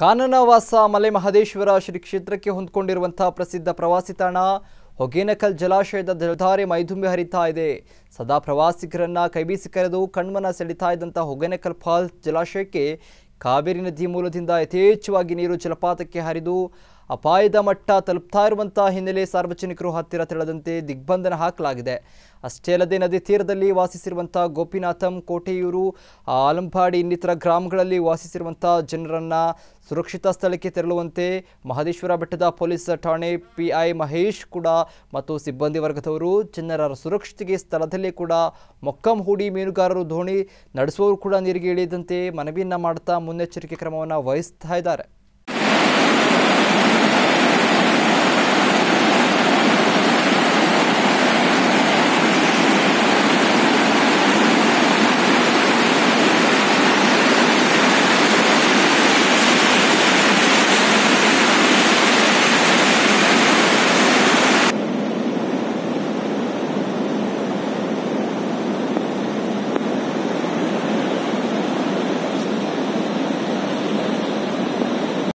ಕಾನನವಾಸ ಮಲೆ ಮಹದೇಶ್ವರ ಶ್ರೀ ಕ್ಷೇತ್ರಕ್ಕೆ ಹೊಂದಿಕೊಂಡಿರುವಂತಹ ಪ್ರಸಿದ್ಧ ಪ್ರವಾಸಿ ತಾಣ ಹೊಗೇನಕಲ್ ಜಲಾಶಯದ ಜಲಧಾರೆ ಮೈದುಂಬಿ ಹರಿತಾ ಇದೆ ಸದಾ ಪ್ರವಾಸಿಗರನ್ನ ಕೈಬೀಸಿ ಕರೆದು ಕಣ್ಮನ ಸೆಳಿತಾ ಇದ್ದಂಥ ಹೊಗೇನಕಲ್ ಫಾಲ್ಸ್ ಜಲಾಶಯಕ್ಕೆ ಕಾವೇರಿ ನದಿ ಮೂಲದಿಂದ ಯಥೇಚ್ಛವಾಗಿ ನೀರು ಜಲಪಾತಕ್ಕೆ ಹರಿದು ಅಪಾಯದ ಮಟ್ಟ ತಲುಪ್ತಾ ಇರುವಂತಹ ಹಿನ್ನೆಲೆ ಸಾರ್ವಜನಿಕರು ಹತ್ತಿರ ತೆರಳದಂತೆ ದಿಗ್ಬಂಧನ ಹಾಕಲಾಗಿದೆ ಅಷ್ಟೇ ಅಲ್ಲದೆ ನದಿ ತೀರದಲ್ಲಿ ವಾಸಿಸಿರುವಂಥ ಗೋಪಿನಾಥಂ ಕೋಟೆಯೂರು ಆಲಂಬಾಡಿ ಇನ್ನಿತರ ಗ್ರಾಮಗಳಲ್ಲಿ ವಾಸಿಸಿರುವಂಥ ಜನರನ್ನು ಸುರಕ್ಷಿತ ಸ್ಥಳಕ್ಕೆ ತೆರಳುವಂತೆ ಮಹದೇಶ್ವರ ಬೆಟ್ಟದ ಪೊಲೀಸ್ ಠಾಣೆ ಪಿಐ ಮಹೇಶ್ ಕೂಡ ಮತ್ತು ಸಿಬ್ಬಂದಿ ವರ್ಗದವರು ಜನರ ಸುರಕ್ಷತೆಗೆ ಸ್ಥಳದಲ್ಲೇ ಕೂಡ ಮೊಕ್ಕಂ ಹೂಡಿ ಮೀನುಗಾರರು ದೋಣಿ ನಡೆಸುವವರು ಕೂಡ ನೀರಿಗೆ ಇಳಿಯದಂತೆ ಮನವಿಯನ್ನು ಮಾಡ್ತಾ ಮುನ್ನೆಚ್ಚರಿಕೆ ಕ್ರಮವನ್ನು ವಹಿಸ್ತಾ ಇದ್ದಾರೆ